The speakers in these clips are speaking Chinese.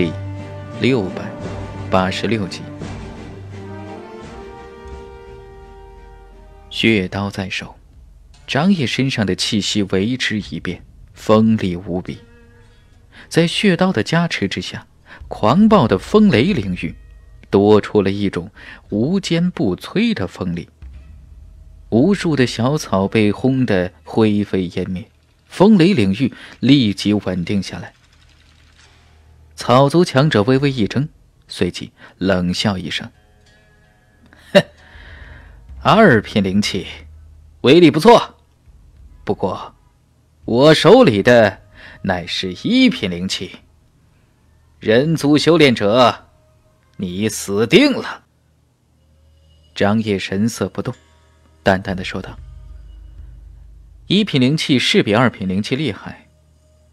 第六百八十六集，血刀在手，张叶身上的气息为之一变，锋利无比。在血刀的加持之下，狂暴的风雷领域多出了一种无坚不摧的锋利。无数的小草被轰得灰飞烟灭，风雷领域立即稳定下来。草族强者微微一怔，随即冷笑一声：“哼，二品灵器，威力不错。不过，我手里的乃是一品灵器。人族修炼者，你死定了。”张烨神色不动，淡淡的说道：“一品灵器是比二品灵器厉害，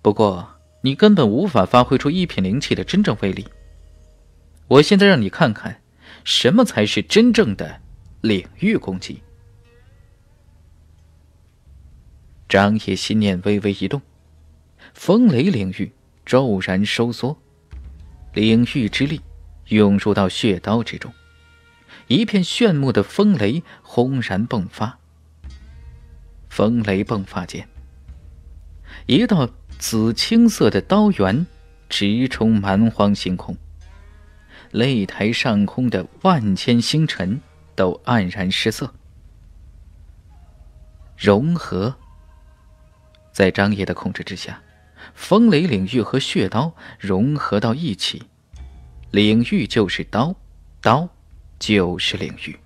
不过……”你根本无法发挥出一品灵气的真正威力。我现在让你看看，什么才是真正的领域攻击。张野心念微微一动，风雷领域骤然收缩，领域之力涌入到血刀之中，一片炫目的风雷轰然迸发。风雷迸发间，一道。紫青色的刀源直冲蛮荒星空，擂台上空的万千星辰都黯然失色。融合，在张野的控制之下，风雷领域和血刀融合到一起，领域就是刀，刀就是领域。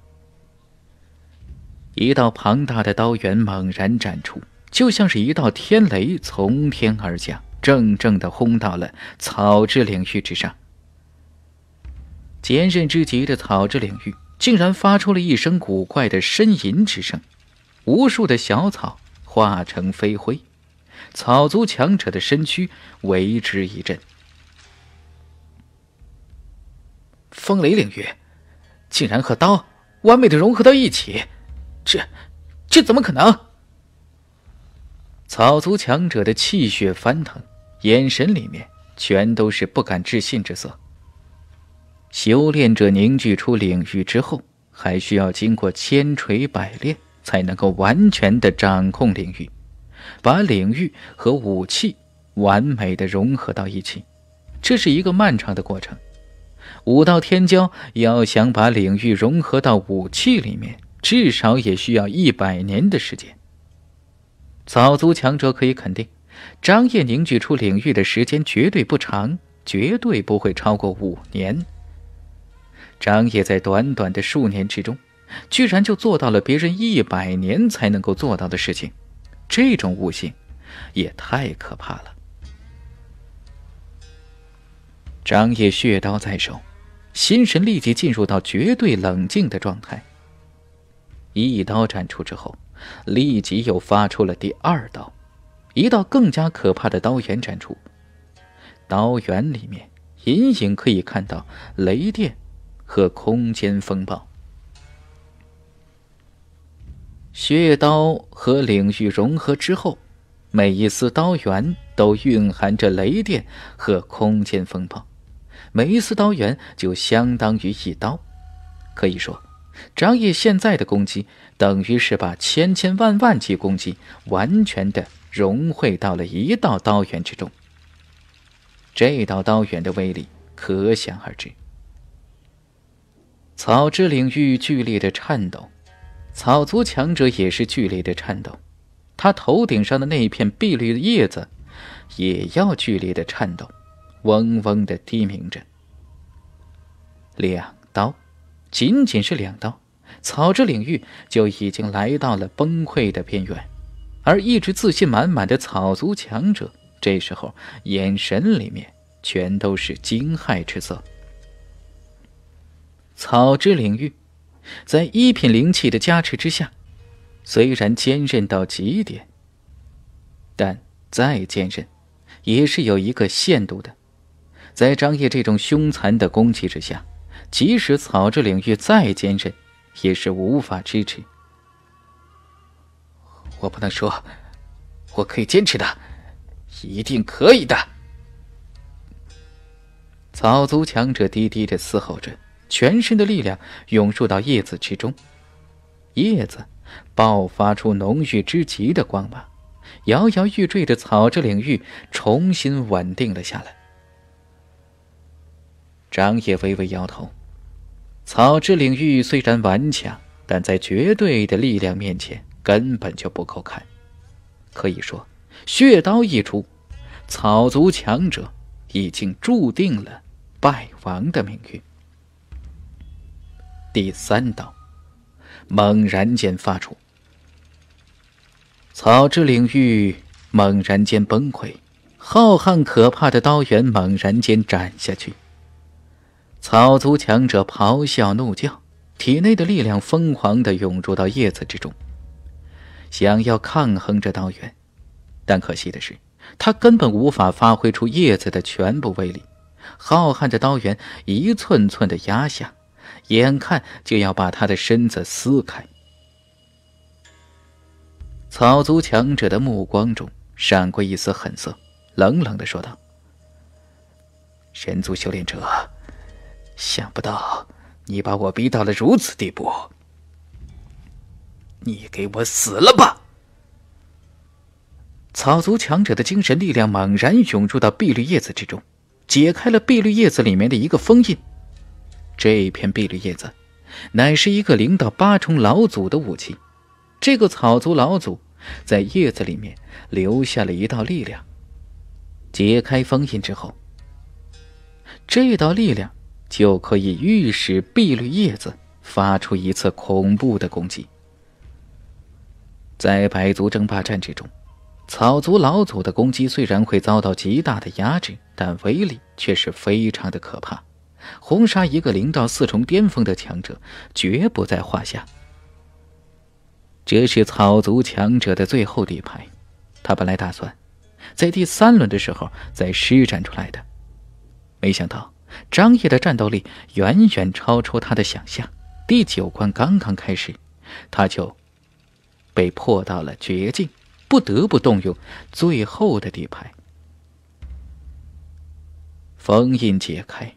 一道庞大的刀源猛然展出。就像是一道天雷从天而降，正正的轰到了草质领域之上。坚韧之极的草质领域竟然发出了一声古怪的呻吟之声，无数的小草化成飞灰，草族强者的身躯为之一震。风雷领域竟然和刀完美的融合到一起，这这怎么可能？草族强者的气血翻腾，眼神里面全都是不敢置信之色。修炼者凝聚出领域之后，还需要经过千锤百炼，才能够完全的掌控领域，把领域和武器完美的融合到一起。这是一个漫长的过程。武道天骄要想把领域融合到武器里面，至少也需要一百年的时间。扫族强者可以肯定，张掖凝聚出领域的时间绝对不长，绝对不会超过五年。张掖在短短的数年之中，居然就做到了别人一百年才能够做到的事情，这种悟性也太可怕了。张掖血刀在手，心神立即进入到绝对冷静的状态。一刀斩出之后。立即又发出了第二刀，一道更加可怕的刀源展出，刀源里面隐隐可以看到雷电和空间风暴。血刀和领域融合之后，每一丝刀源都蕴含着雷电和空间风暴，每一丝刀源就相当于一刀，可以说。张毅现在的攻击，等于是把千千万万记攻击完全的融汇到了一道刀圆之中。这道刀圆的威力可想而知。草之领域剧烈的颤抖，草族强者也是剧烈的颤抖，他头顶上的那片碧绿的叶子也要剧烈的颤抖，嗡嗡的低鸣着。两刀。仅仅是两刀，草之领域就已经来到了崩溃的边缘。而一直自信满满的草族强者，这时候眼神里面全都是惊骇之色。草之领域，在一品灵气的加持之下，虽然坚韧到极点，但再坚韧，也是有一个限度的。在张掖这种凶残的攻击之下。即使草质领域再坚韧，也是无法支持。我不能说，我可以坚持的，一定可以的。草族强者低低的嘶吼着，全身的力量涌入到叶子之中，叶子爆发出浓郁之极的光芒，摇摇欲坠的草质领域重新稳定了下来。张叶微微摇头，草之领域虽然顽强，但在绝对的力量面前根本就不够看。可以说，血刀一出，草族强者已经注定了败亡的命运。第三刀猛然间发出，草之领域猛然间崩溃，浩瀚可怕的刀源猛然间斩下去。草族强者咆哮怒叫，体内的力量疯狂的涌入到叶子之中，想要抗衡这刀源，但可惜的是，他根本无法发挥出叶子的全部威力。浩瀚的刀源一寸寸的压下，眼看就要把他的身子撕开。草族强者的目光中闪过一丝狠色，冷冷的说道：“神族修炼者。”想不到你把我逼到了如此地步，你给我死了吧！草族强者的精神力量猛然涌入到碧绿叶子之中，解开了碧绿叶子里面的一个封印。这片碧绿叶子乃是一个零到八重老祖的武器。这个草族老祖在叶子里面留下了一道力量，解开封印之后，这道力量。就可以御使碧绿叶子发出一次恐怖的攻击。在百族争霸战之中，草族老祖的攻击虽然会遭到极大的压制，但威力却是非常的可怕，轰杀一个零到四重巅峰的强者，绝不在话下。这是草族强者的最后底牌，他本来打算在第三轮的时候再施展出来的，没想到。张毅的战斗力远远超出他的想象。第九关刚刚开始，他就被迫到了绝境，不得不动用最后的底牌。封印解开，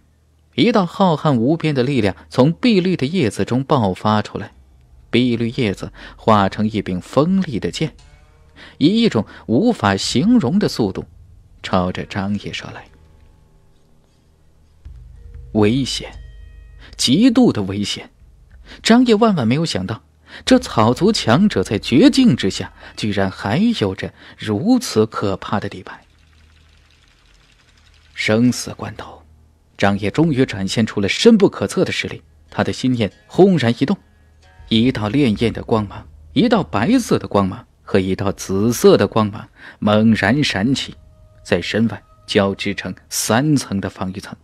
一道浩瀚无边的力量从碧绿的叶子中爆发出来，碧绿叶子化成一柄锋利的剑，以一种无法形容的速度朝着张毅射来。危险，极度的危险！张掖万万没有想到，这草族强者在绝境之下，居然还有着如此可怕的底牌。生死关头，张掖终于展现出了深不可测的实力。他的心念轰然一动，一道烈焰的光芒、一道白色的光芒和一道紫色的光芒猛然闪起，在身外交织成三层的防御层。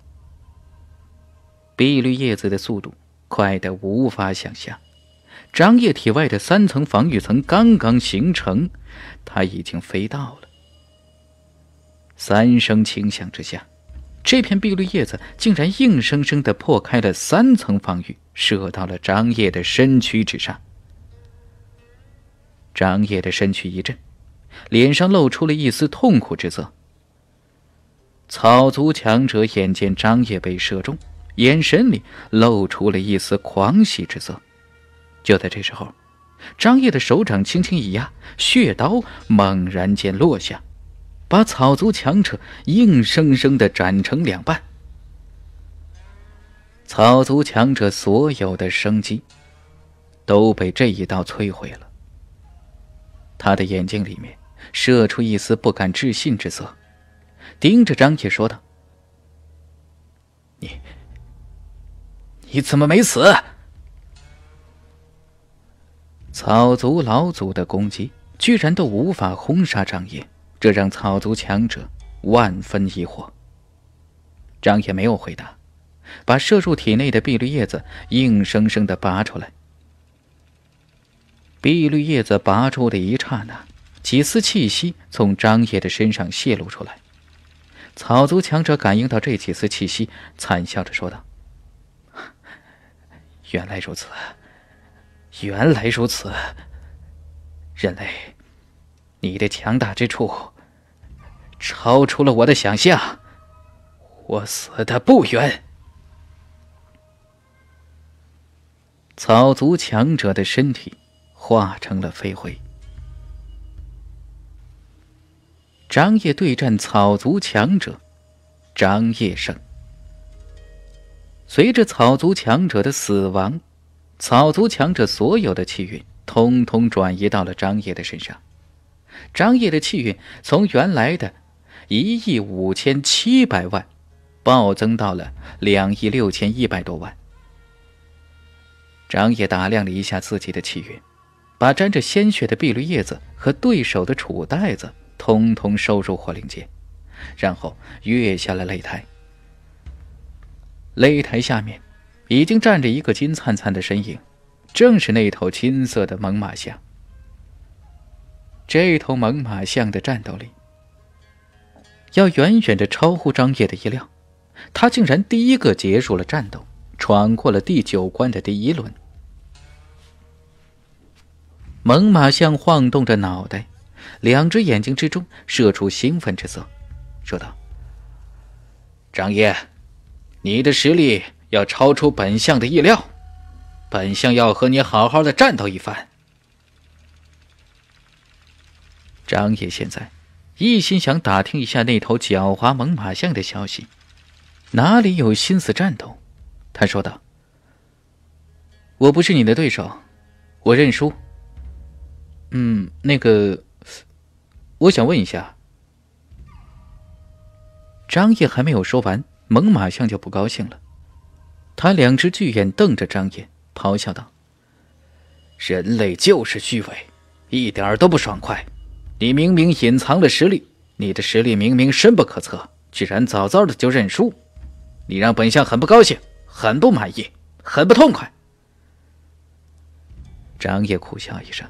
碧绿叶子的速度快得无法想象，张掖体外的三层防御层刚刚形成，他已经飞到了。三声轻响之下，这片碧绿叶子竟然硬生生地破开了三层防御，射到了张掖的身躯之上。张掖的身躯一震，脸上露出了一丝痛苦之色。草族强者眼见张掖被射中。眼神里露出了一丝狂喜之色。就在这时候，张烨的手掌轻轻一压，血刀猛然间落下，把草族强者硬生生的斩成两半。草族强者所有的生机都被这一刀摧毁了。他的眼睛里面射出一丝不敢置信之色，盯着张烨说道：“你。”你怎么没死？草族老祖的攻击居然都无法轰杀张掖，这让草族强者万分疑惑。张叶没有回答，把射入体内的碧绿叶子硬生生的拔出来。碧绿叶子拔出的一刹那，几丝气息从张叶的身上泄露出来。草族强者感应到这几丝气息，惨笑着说道。原来如此，原来如此。人类，你的强大之处超出了我的想象，我死的不冤。草族强者的身体化成了飞灰。张掖对战草族强者，张掖胜。随着草族强者的死亡，草族强者所有的气运通通转移到了张掖的身上。张掖的气运从原来的，一亿五千七百万，暴增到了两亿六千一百多万。张掖打量了一下自己的气运，把沾着鲜血的碧绿叶子和对手的储袋子通通收入火灵界，然后跃下了擂台。擂台下面，已经站着一个金灿灿的身影，正是那头金色的猛犸象。这头猛犸象的战斗力，要远远的超乎张掖的意料，他竟然第一个结束了战斗，闯过了第九关的第一轮。猛犸象晃动着脑袋，两只眼睛之中射出兴奋之色，说道：“张掖。”你的实力要超出本相的意料，本相要和你好好的战斗一番。张烨现在一心想打听一下那头狡猾猛犸象的消息，哪里有心思战斗？他说道：“我不是你的对手，我认输。”嗯，那个，我想问一下。张烨还没有说完。猛犸象就不高兴了，他两只巨眼瞪着张烨，咆哮道：“人类就是虚伪，一点都不爽快。你明明隐藏了实力，你的实力明明深不可测，居然早早的就认输，你让本相很不高兴，很不满意，很不痛快。”张烨苦笑一声：“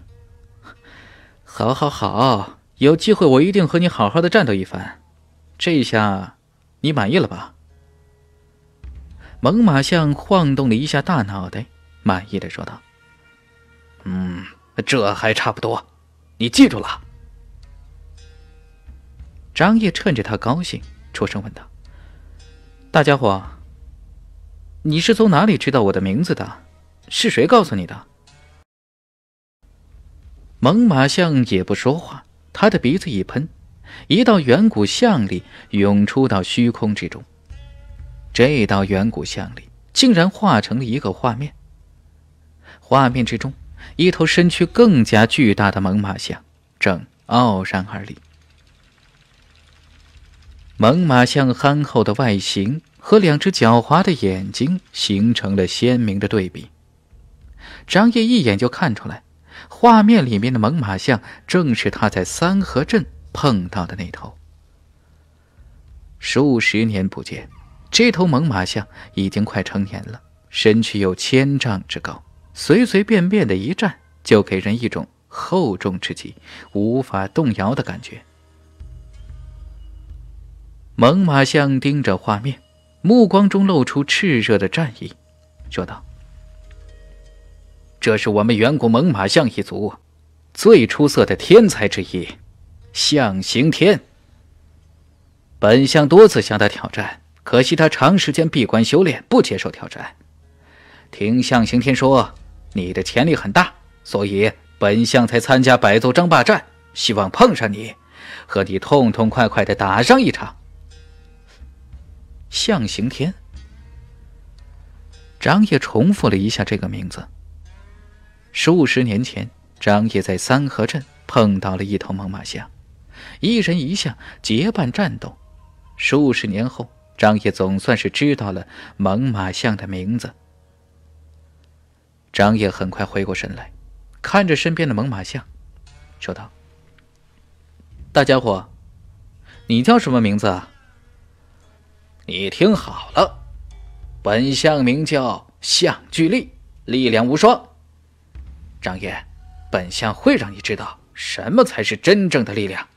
好，好，好，有机会我一定和你好好的战斗一番。这下你满意了吧？”猛犸象晃动了一下大脑袋，满意的说道：“嗯，这还差不多。你记住了。”张毅趁着他高兴，出声问道：“大家伙，你是从哪里知道我的名字的？是谁告诉你的？”猛犸象也不说话，他的鼻子一喷，一道远古象力涌出到虚空之中。这道远古像里竟然化成了一个画面，画面之中，一头身躯更加巨大的猛犸象正傲然而立。猛犸象憨厚的外形和两只狡猾的眼睛形成了鲜明的对比。张掖一眼就看出来，画面里面的猛犸象正是他在三河镇碰到的那头。数十年不见。这头猛犸象已经快成年了，身躯有千丈之高，随随便便的一站就给人一种厚重之极、无法动摇的感觉。猛犸象盯着画面，目光中露出炽热的战意，说道：“这是我们远古猛犸象一族最出色的天才之一，象形天。本象多次向他挑战。”可惜他长时间闭关修炼，不接受挑战。听向行天说，你的潜力很大，所以本相才参加百族争霸战，希望碰上你，和你痛痛快快的打上一场。向行天，张掖重复了一下这个名字。数十年前，张掖在三河镇碰到了一头猛犸象，一人一象结伴战斗。数十年后。张掖总算是知道了猛犸象的名字。张掖很快回过神来，看着身边的猛犸象，说道：“大家伙，你叫什么名字啊？你听好了，本象名叫象巨力，力量无双。张烨，本相会让你知道什么才是真正的力量，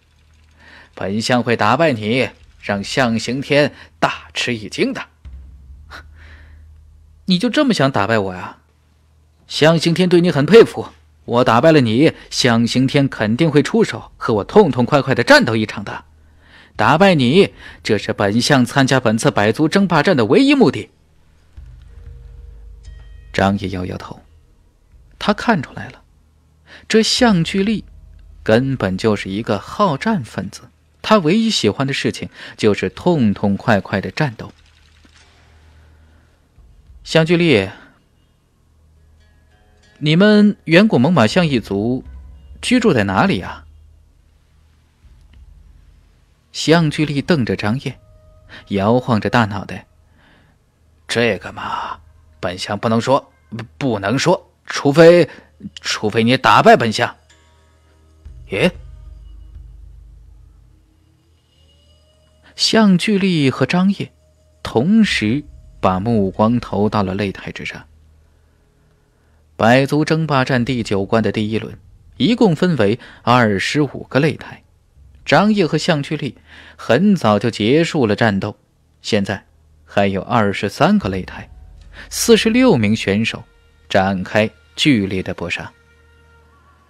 本相会打败你。”让向刑天大吃一惊的，你就这么想打败我呀？向刑天对你很佩服，我打败了你，向刑天肯定会出手和我痛痛快快的战斗一场的。打败你，这是本相参加本次百族争霸战的唯一目的。张毅摇摇头，他看出来了，这向巨力根本就是一个好战分子。他唯一喜欢的事情就是痛痛快快的战斗。向巨力，你们远古猛犸象一族居住在哪里啊？向巨力瞪着张烨，摇晃着大脑袋。这个嘛，本相不能说，不能说，除非，除非你打败本相。咦？向巨力和张烨同时把目光投到了擂台之上。百族争霸战第九关的第一轮，一共分为二十五个擂台。张烨和向巨力很早就结束了战斗，现在还有二十三个擂台，四十六名选手展开剧烈的搏杀。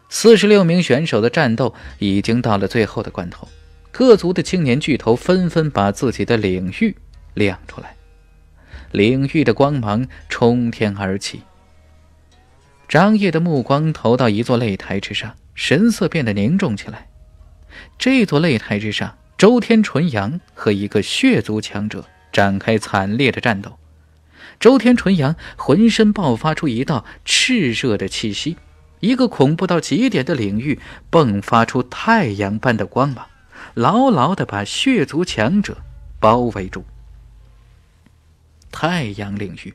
四十六名选手的战斗已经到了最后的关头。各族的青年巨头纷纷把自己的领域亮出来，领域的光芒冲天而起。张掖的目光投到一座擂台之上，神色变得凝重起来。这座擂台之上，周天纯阳和一个血族强者展开惨烈的战斗。周天纯阳浑身爆发出一道炽热的气息，一个恐怖到极点的领域迸发出太阳般的光芒。牢牢地把血族强者包围住。太阳领域，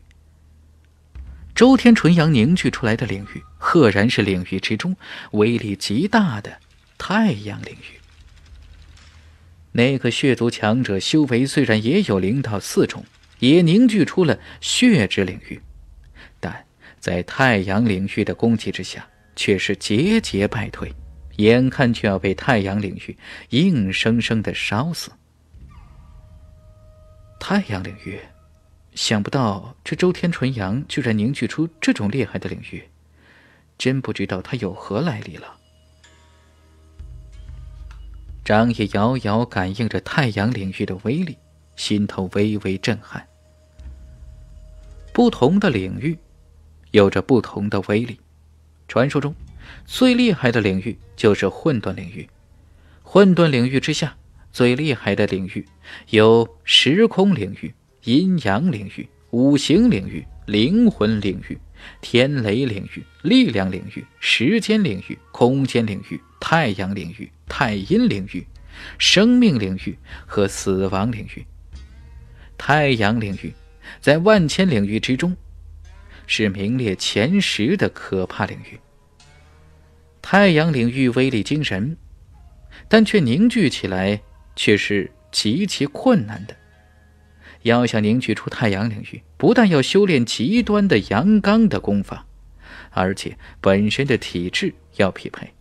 周天纯阳凝聚出来的领域，赫然是领域之中威力极大的太阳领域。那个血族强者修为虽然也有零到四重，也凝聚出了血之领域，但在太阳领域的攻击之下，却是节节败退。眼看就要被太阳领域硬生生的烧死。太阳领域，想不到这周天纯阳居然凝聚出这种厉害的领域，真不知道他有何来历了。张也遥遥感应着太阳领域的威力，心头微微震撼。不同的领域，有着不同的威力，传说中。最厉害的领域就是混沌领域，混沌领域之下最厉害的领域有时空领域、阴阳领域、五行领域、灵魂领域、天雷领域、力量领域、时间领域、空间领域、太阳领域、太阴领域、生命领域和死亡领域。太阳领域在万千领域之中，是名列前十的可怕领域。太阳领域威力惊人，但却凝聚起来却是极其困难的。要想凝聚出太阳领域，不但要修炼极端的阳刚的功法，而且本身的体质要匹配。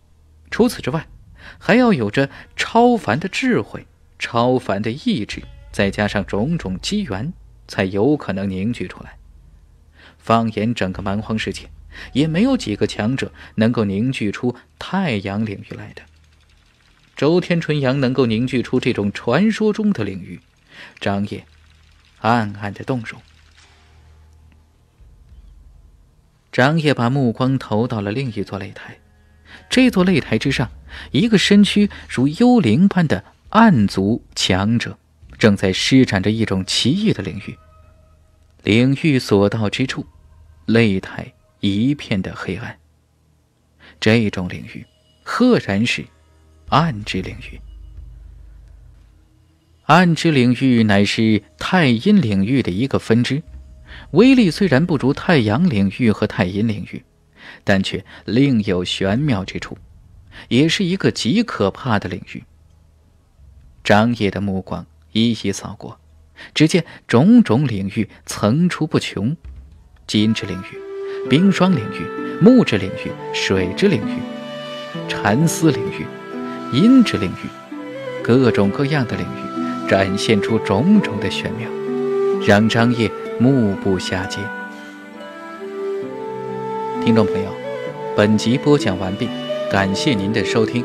除此之外，还要有着超凡的智慧、超凡的意志，再加上种种机缘，才有可能凝聚出来。放眼整个蛮荒世界。也没有几个强者能够凝聚出太阳领域来的。周天纯阳能够凝聚出这种传说中的领域，张烨暗暗的动容。张烨把目光投到了另一座擂台，这座擂台之上，一个身躯如幽灵般的暗族强者，正在施展着一种奇异的领域，领域所到之处，擂台。一片的黑暗。这种领域，赫然是暗之领域。暗之领域乃是太阴领域的一个分支，威力虽然不如太阳领域和太阴领域，但却另有玄妙之处，也是一个极可怕的领域。张掖的目光一一扫过，只见种种领域层出不穷，金之领域。冰霜领域、木质领域、水之领域、蚕丝领域、阴质领域，各种各样的领域展现出种种的玄妙，让张掖目不暇接。听众朋友，本集播讲完毕，感谢您的收听。